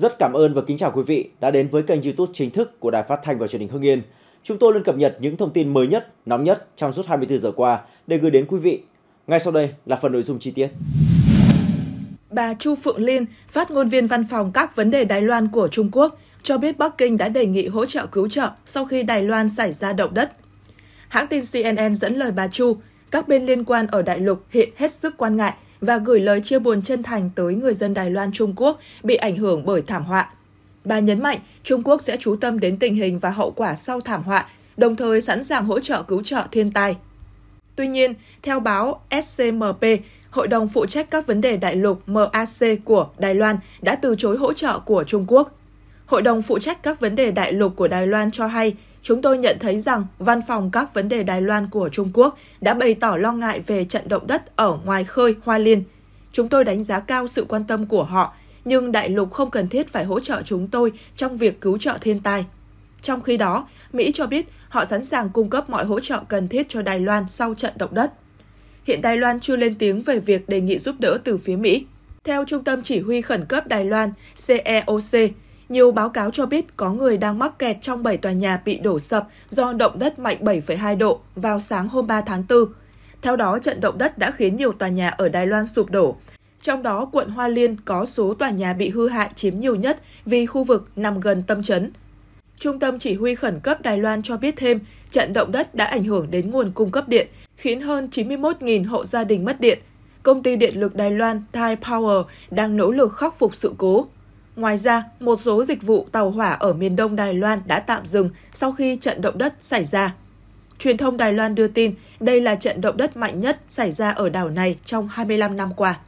Rất cảm ơn và kính chào quý vị đã đến với kênh YouTube chính thức của Đài Phát thanh và Truyền hình Hưng Yên. Chúng tôi luôn cập nhật những thông tin mới nhất, nóng nhất trong suốt 24 giờ qua để gửi đến quý vị. Ngay sau đây là phần nội dung chi tiết. Bà Chu Phượng Liên, phát ngôn viên văn phòng các vấn đề Đài Loan của Trung Quốc, cho biết Bắc Kinh đã đề nghị hỗ trợ cứu trợ sau khi Đài Loan xảy ra động đất. Hãng tin CNN dẫn lời bà Chu, các bên liên quan ở đại lục hiện hết sức quan ngại và gửi lời chia buồn chân thành tới người dân Đài Loan Trung Quốc bị ảnh hưởng bởi thảm họa. Bà nhấn mạnh Trung Quốc sẽ chú tâm đến tình hình và hậu quả sau thảm họa, đồng thời sẵn sàng hỗ trợ cứu trợ thiên tai. Tuy nhiên, theo báo SCMP, Hội đồng phụ trách các vấn đề đại lục MAC của Đài Loan đã từ chối hỗ trợ của Trung Quốc. Hội đồng phụ trách các vấn đề đại lục của Đài Loan cho hay chúng tôi nhận thấy rằng Văn phòng các vấn đề Đài Loan của Trung Quốc đã bày tỏ lo ngại về trận động đất ở ngoài khơi Hoa Liên. Chúng tôi đánh giá cao sự quan tâm của họ, nhưng đại lục không cần thiết phải hỗ trợ chúng tôi trong việc cứu trợ thiên tai. Trong khi đó, Mỹ cho biết họ sẵn sàng cung cấp mọi hỗ trợ cần thiết cho Đài Loan sau trận động đất. Hiện Đài Loan chưa lên tiếng về việc đề nghị giúp đỡ từ phía Mỹ. Theo Trung tâm Chỉ huy Khẩn cấp Đài Loan, CEOC, e nhiều báo cáo cho biết có người đang mắc kẹt trong 7 tòa nhà bị đổ sập do động đất mạnh 7,2 độ vào sáng hôm 3 tháng 4. Theo đó, trận động đất đã khiến nhiều tòa nhà ở Đài Loan sụp đổ. Trong đó, quận Hoa Liên có số tòa nhà bị hư hại chiếm nhiều nhất vì khu vực nằm gần tâm chấn. Trung tâm Chỉ huy Khẩn cấp Đài Loan cho biết thêm, trận động đất đã ảnh hưởng đến nguồn cung cấp điện, khiến hơn 91.000 hộ gia đình mất điện. Công ty điện lực Đài Loan Thai Power đang nỗ lực khắc phục sự cố. Ngoài ra, một số dịch vụ tàu hỏa ở miền đông Đài Loan đã tạm dừng sau khi trận động đất xảy ra. Truyền thông Đài Loan đưa tin đây là trận động đất mạnh nhất xảy ra ở đảo này trong 25 năm qua.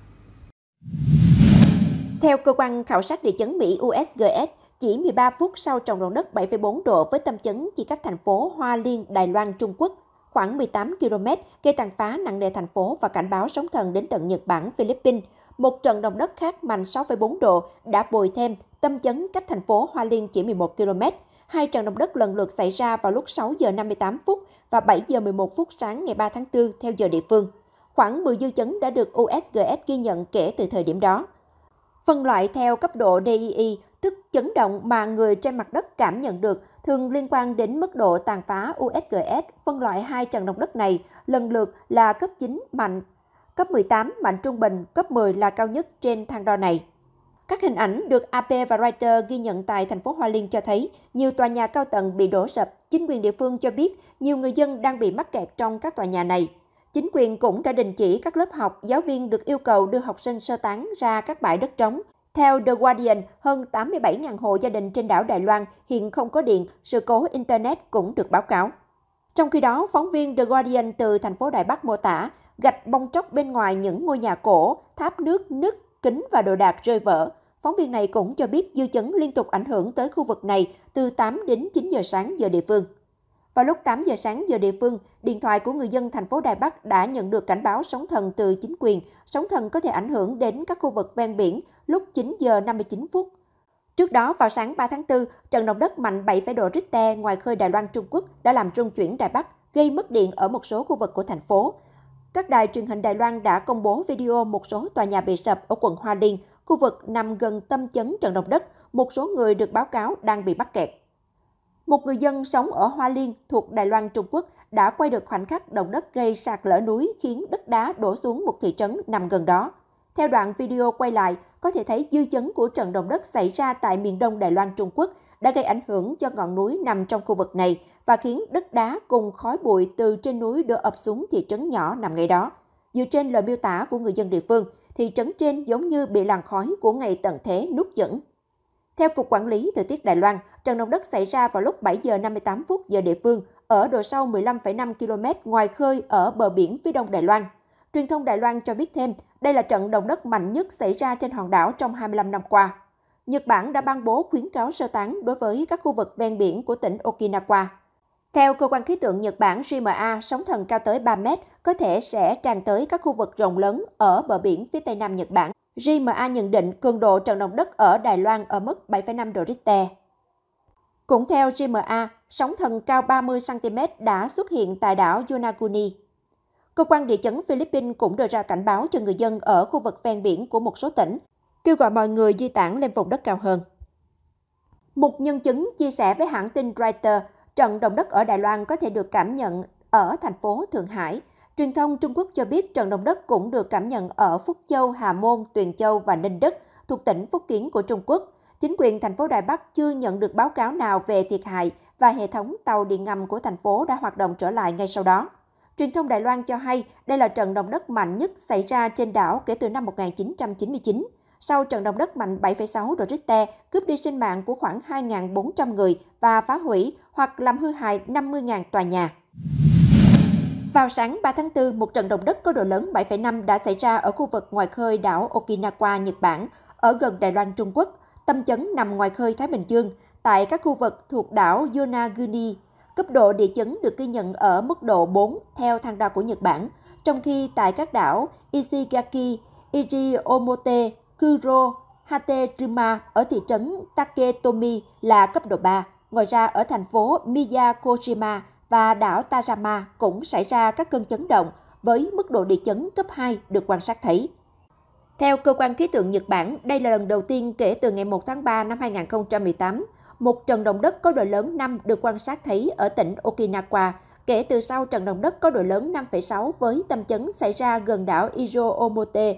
Theo cơ quan khảo sát địa chấn Mỹ USGS, chỉ 13 phút sau trận động đất 7,4 độ với tâm chấn chỉ cách thành phố Hoa Liên, Đài Loan, Trung Quốc khoảng 18 km gây tàn phá nặng nề thành phố và cảnh báo sóng thần đến tận Nhật Bản, Philippines một trận động đất khác mạnh 6,4 độ đã bồi thêm, tâm chấn cách thành phố Hoa Liên chỉ 11 km. Hai trận động đất lần lượt xảy ra vào lúc 6 giờ 58 phút và 7 giờ 11 phút sáng ngày 3 tháng 4 theo giờ địa phương. Khoảng 10 dư chấn đã được USGS ghi nhận kể từ thời điểm đó. Phân loại theo cấp độ DEE, e, tức chấn động mà người trên mặt đất cảm nhận được, thường liên quan đến mức độ tàn phá USGS phân loại hai trận động đất này, lần lượt là cấp 9 mạnh cấp 18 mạnh trung bình, cấp 10 là cao nhất trên thang đo này. Các hình ảnh được AP và Reuters ghi nhận tại thành phố Hoa Liên cho thấy nhiều tòa nhà cao tầng bị đổ sập. Chính quyền địa phương cho biết nhiều người dân đang bị mắc kẹt trong các tòa nhà này. Chính quyền cũng đã đình chỉ các lớp học, giáo viên được yêu cầu đưa học sinh sơ tán ra các bãi đất trống. Theo The Guardian, hơn 87.000 hộ gia đình trên đảo Đài Loan hiện không có điện, sự cố Internet cũng được báo cáo. Trong khi đó, phóng viên The Guardian từ thành phố Đài Bắc mô tả gạch bong tróc bên ngoài những ngôi nhà cổ, tháp nước nứt, kính và đồ đạc rơi vỡ. Phóng viên này cũng cho biết dư chấn liên tục ảnh hưởng tới khu vực này từ 8 đến 9 giờ sáng giờ địa phương. Vào lúc 8 giờ sáng giờ địa phương, điện thoại của người dân thành phố Đài Bắc đã nhận được cảnh báo sóng thần từ chính quyền. Sóng thần có thể ảnh hưởng đến các khu vực ven biển lúc 9 giờ 59 phút. Trước đó, vào sáng 3 tháng 4, trận động đất mạnh 7 độ Richter ngoài khơi Đài Loan Trung Quốc đã làm trung chuyển Đài Bắc, gây mất điện ở một số khu vực của thành phố. Các đài truyền hình Đài Loan đã công bố video một số tòa nhà bị sập ở quận Hoa Liên, khu vực nằm gần tâm chấn trận động đất, một số người được báo cáo đang bị mắc kẹt. Một người dân sống ở Hoa Liên thuộc Đài Loan Trung Quốc đã quay được khoảnh khắc động đất gây sạt lở núi khiến đất đá đổ xuống một thị trấn nằm gần đó. Theo đoạn video quay lại, có thể thấy dư chấn của trận động đất xảy ra tại miền đông Đài Loan Trung Quốc đã gây ảnh hưởng cho ngọn núi nằm trong khu vực này, và khiến đất đá cùng khói bụi từ trên núi đổ ập xuống thị trấn nhỏ nằm ngay đó. Dựa trên lời miêu tả của người dân địa phương, thị trấn trên giống như bị làn khói của ngày tận thế nuốt dẫn. Theo Cục Quản lý Thời tiết Đài Loan, trận động đất xảy ra vào lúc 7 giờ 58 phút giờ địa phương ở độ sâu 15,5 km ngoài khơi ở bờ biển phía đông Đài Loan. Truyền thông Đài Loan cho biết thêm, đây là trận động đất mạnh nhất xảy ra trên hòn đảo trong 25 năm qua. Nhật Bản đã ban bố khuyến cáo sơ tán đối với các khu vực ven biển của tỉnh Okinawa. Theo cơ quan khí tượng Nhật Bản JMA, sóng thần cao tới 3 mét có thể sẽ tràn tới các khu vực rộng lớn ở bờ biển phía tây nam Nhật Bản. JMA nhận định cường độ trận động đất ở Đài Loan ở mức 7,5 độ Richter. Cũng theo JMA, sóng thần cao 30cm đã xuất hiện tại đảo Yonaguni. Cơ quan địa chấn Philippines cũng đưa ra cảnh báo cho người dân ở khu vực ven biển của một số tỉnh, kêu gọi mọi người di tản lên vùng đất cao hơn. Một nhân chứng chia sẻ với hãng tin Reuters Trận động đất ở Đài Loan có thể được cảm nhận ở thành phố Thượng Hải. Truyền thông Trung Quốc cho biết trận động đất cũng được cảm nhận ở Phúc Châu, Hà Môn, Tuyền Châu và Ninh Đức thuộc tỉnh Phúc Kiến của Trung Quốc. Chính quyền thành phố Đài Bắc chưa nhận được báo cáo nào về thiệt hại và hệ thống tàu điện ngầm của thành phố đã hoạt động trở lại ngay sau đó. Truyền thông Đài Loan cho hay đây là trận động đất mạnh nhất xảy ra trên đảo kể từ năm 1999 sau trận động đất mạnh 7,6 độ Richter cướp đi sinh mạng của khoảng 2.400 người và phá hủy hoặc làm hư hại 50.000 tòa nhà. Vào sáng 3 tháng 4, một trận động đất có độ lớn 7,5 đã xảy ra ở khu vực ngoài khơi đảo Okinawa, Nhật Bản, ở gần Đài Loan, Trung Quốc. Tâm chấn nằm ngoài khơi Thái Bình Dương, tại các khu vực thuộc đảo Yonaguni. Cấp độ địa chấn được ghi nhận ở mức độ 4 theo thang đo của Nhật Bản, trong khi tại các đảo Ishigaki, Iriomote, Kuro Hatejima ở thị trấn Taketomi là cấp độ 3. Ngoài ra, ở thành phố Miyakojima và đảo Tajama cũng xảy ra các cơn chấn động với mức độ địa chấn cấp 2 được quan sát thấy. Theo cơ quan khí tượng Nhật Bản, đây là lần đầu tiên kể từ ngày 1 tháng 3 năm 2018, một trận động đất có độ lớn 5 được quan sát thấy ở tỉnh Okinawa kể từ sau trận động đất có độ lớn 5,6 với tâm chấn xảy ra gần đảo Ijo Omote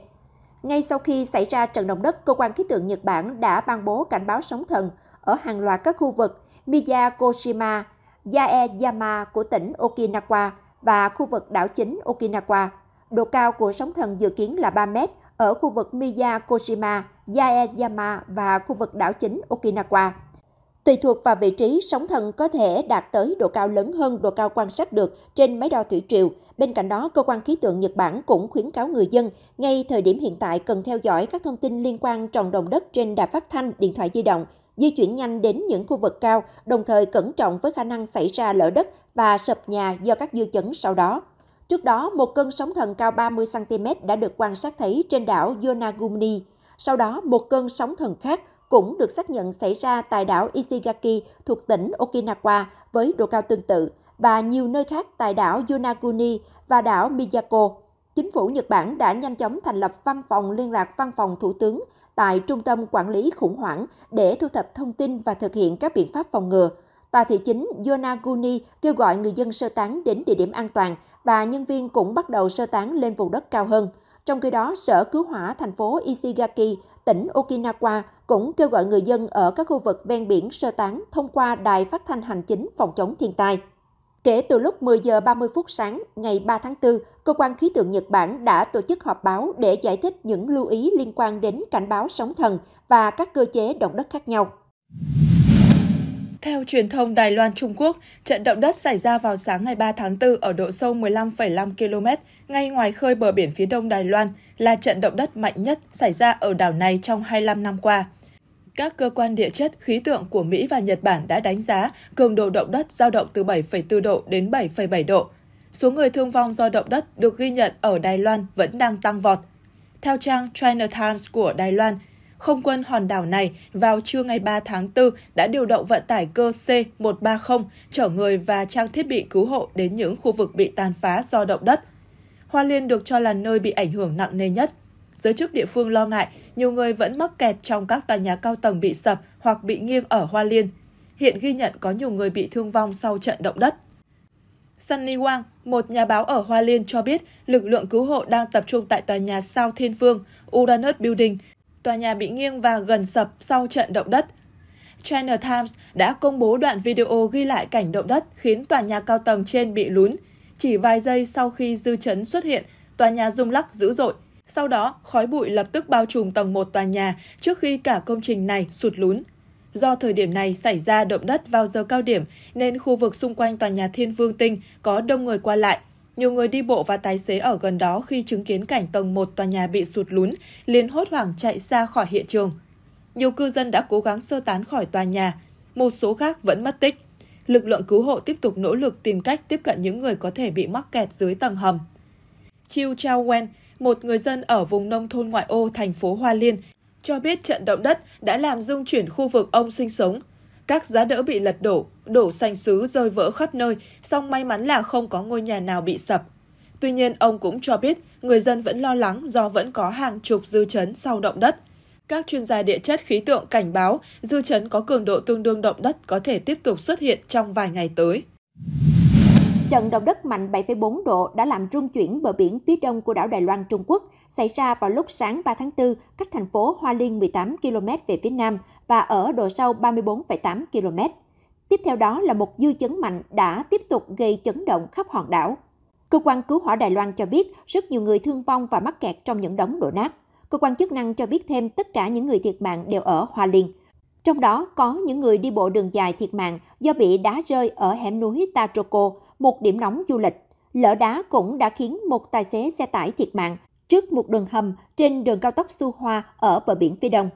ngay sau khi xảy ra trận động đất, cơ quan khí tượng Nhật Bản đã ban bố cảnh báo sóng thần ở hàng loạt các khu vực Miyagoshima, Yaeyama của tỉnh Okinawa và khu vực đảo chính Okinawa. Độ cao của sóng thần dự kiến là 3 mét ở khu vực Miyagoshima, Yaeyama và khu vực đảo chính Okinawa. Tùy thuộc vào vị trí, sóng thần có thể đạt tới độ cao lớn hơn độ cao quan sát được trên máy đo thủy triều. Bên cạnh đó, cơ quan khí tượng Nhật Bản cũng khuyến cáo người dân ngay thời điểm hiện tại cần theo dõi các thông tin liên quan tròn đồng đất trên đài phát thanh, điện thoại di động, di chuyển nhanh đến những khu vực cao, đồng thời cẩn trọng với khả năng xảy ra lở đất và sập nhà do các dư chấn sau đó. Trước đó, một cơn sóng thần cao 30cm đã được quan sát thấy trên đảo Yonaguni. Sau đó, một cơn sóng thần khác cũng được xác nhận xảy ra tại đảo Ishigaki thuộc tỉnh Okinawa với độ cao tương tự và nhiều nơi khác tại đảo Yonaguni và đảo Miyako. Chính phủ Nhật Bản đã nhanh chóng thành lập văn phòng liên lạc văn phòng thủ tướng tại Trung tâm Quản lý khủng hoảng để thu thập thông tin và thực hiện các biện pháp phòng ngừa. Tòa thị chính Yonaguni kêu gọi người dân sơ tán đến địa điểm an toàn và nhân viên cũng bắt đầu sơ tán lên vùng đất cao hơn. Trong khi đó, Sở Cứu hỏa thành phố Ishigaki tỉnh Okinawa cũng kêu gọi người dân ở các khu vực ven biển sơ tán thông qua đài phát thanh hành chính phòng chống thiên tai. Kể từ lúc 10 giờ 30 phút sáng ngày 3 tháng 4, cơ quan khí tượng Nhật Bản đã tổ chức họp báo để giải thích những lưu ý liên quan đến cảnh báo sóng thần và các cơ chế động đất khác nhau. Theo truyền thông Đài Loan Trung Quốc, trận động đất xảy ra vào sáng ngày 3 tháng 4 ở độ sâu 15,5 km ngay ngoài khơi bờ biển phía đông Đài Loan là trận động đất mạnh nhất xảy ra ở đảo này trong 25 năm qua. Các cơ quan địa chất, khí tượng của Mỹ và Nhật Bản đã đánh giá cường độ động đất dao động từ 7,4 độ đến 7,7 độ. Số người thương vong do động đất được ghi nhận ở Đài Loan vẫn đang tăng vọt. Theo trang China Times của Đài Loan, không quân hòn đảo này vào trưa ngày 3 tháng 4 đã điều động vận tải cơ C-130 chở người và trang thiết bị cứu hộ đến những khu vực bị tàn phá do động đất. Hoa Liên được cho là nơi bị ảnh hưởng nặng nề nhất. Giới chức địa phương lo ngại, nhiều người vẫn mắc kẹt trong các tòa nhà cao tầng bị sập hoặc bị nghiêng ở Hoa Liên. Hiện ghi nhận có nhiều người bị thương vong sau trận động đất. Sunny Wang, một nhà báo ở Hoa Liên cho biết lực lượng cứu hộ đang tập trung tại tòa nhà Sao Thiên Vương, Uranus Building, tòa nhà bị nghiêng và gần sập sau trận động đất. China Times đã công bố đoạn video ghi lại cảnh động đất khiến tòa nhà cao tầng trên bị lún. Chỉ vài giây sau khi dư chấn xuất hiện, tòa nhà rung lắc dữ dội. Sau đó, khói bụi lập tức bao trùm tầng một tòa nhà trước khi cả công trình này sụt lún. Do thời điểm này xảy ra động đất vào giờ cao điểm nên khu vực xung quanh tòa nhà Thiên Vương Tinh có đông người qua lại, nhiều người đi bộ và tài xế ở gần đó khi chứng kiến cảnh tầng một tòa nhà bị sụt lún, liền hốt hoảng chạy ra khỏi hiện trường. Nhiều cư dân đã cố gắng sơ tán khỏi tòa nhà, một số khác vẫn mất tích. Lực lượng cứu hộ tiếp tục nỗ lực tìm cách tiếp cận những người có thể bị mắc kẹt dưới tầng hầm. Chiu Chao Wen, một người dân ở vùng nông thôn ngoại ô thành phố Hoa Liên, cho biết trận động đất đã làm rung chuyển khu vực ông sinh sống – các giá đỡ bị lật đổ, đổ xanh xứ rơi vỡ khắp nơi, song may mắn là không có ngôi nhà nào bị sập. Tuy nhiên, ông cũng cho biết người dân vẫn lo lắng do vẫn có hàng chục dư chấn sau động đất. Các chuyên gia địa chất khí tượng cảnh báo dư chấn có cường độ tương đương động đất có thể tiếp tục xuất hiện trong vài ngày tới. Trận động đất mạnh 7,4 độ đã làm rung chuyển bờ biển phía đông của đảo Đài Loan, Trung Quốc, xảy ra vào lúc sáng 3 tháng 4, cách thành phố Hoa Liên 18 km về phía nam và ở độ sâu 34,8 km. Tiếp theo đó là một dư chấn mạnh đã tiếp tục gây chấn động khắp hòn đảo. Cơ quan cứu hỏa Đài Loan cho biết rất nhiều người thương vong và mắc kẹt trong những đống đổ nát. Cơ quan chức năng cho biết thêm tất cả những người thiệt mạng đều ở Hoa Liên. Trong đó có những người đi bộ đường dài thiệt mạng do bị đá rơi ở hẻm núi Tatroko, một điểm nóng du lịch. Lở đá cũng đã khiến một tài xế xe tải thiệt mạng trước một đường hầm trên đường cao tốc Su Hoa ở bờ biển phía đông.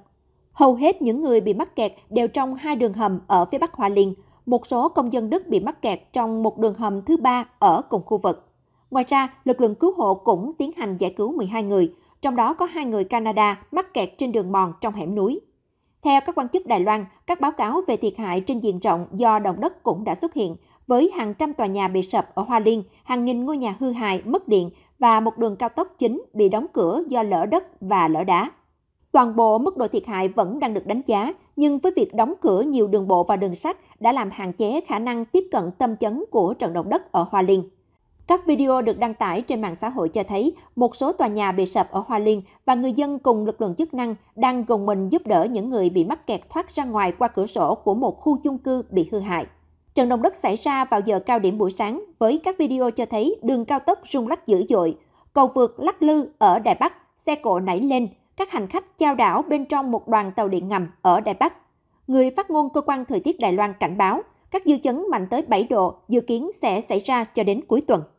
Hầu hết những người bị mắc kẹt đều trong hai đường hầm ở phía bắc Hoa Liên. Một số công dân Đức bị mắc kẹt trong một đường hầm thứ ba ở cùng khu vực. Ngoài ra, lực lượng cứu hộ cũng tiến hành giải cứu 12 người, trong đó có hai người Canada mắc kẹt trên đường mòn trong hẻm núi. Theo các quan chức Đài Loan, các báo cáo về thiệt hại trên diện rộng do động đất cũng đã xuất hiện, với hàng trăm tòa nhà bị sập ở Hoa Liên, hàng nghìn ngôi nhà hư hại, mất điện và một đường cao tốc chính bị đóng cửa do lỡ đất và lỡ đá. Toàn bộ mức độ thiệt hại vẫn đang được đánh giá, nhưng với việc đóng cửa nhiều đường bộ và đường sắt đã làm hạn chế khả năng tiếp cận tâm chấn của trận động đất ở Hoa Liên. Các video được đăng tải trên mạng xã hội cho thấy một số tòa nhà bị sập ở Hoa Liên và người dân cùng lực lượng chức năng đang gồng mình giúp đỡ những người bị mắc kẹt thoát ra ngoài qua cửa sổ của một khu chung cư bị hư hại. Trận động đất xảy ra vào giờ cao điểm buổi sáng với các video cho thấy đường cao tốc rung lắc dữ dội, cầu vượt lắc lư ở Đài Bắc, xe cộ nảy lên, các hành khách chao đảo bên trong một đoàn tàu điện ngầm ở Đài Bắc. Người phát ngôn cơ quan thời tiết Đài Loan cảnh báo các dư chấn mạnh tới 7 độ dự kiến sẽ xảy ra cho đến cuối tuần.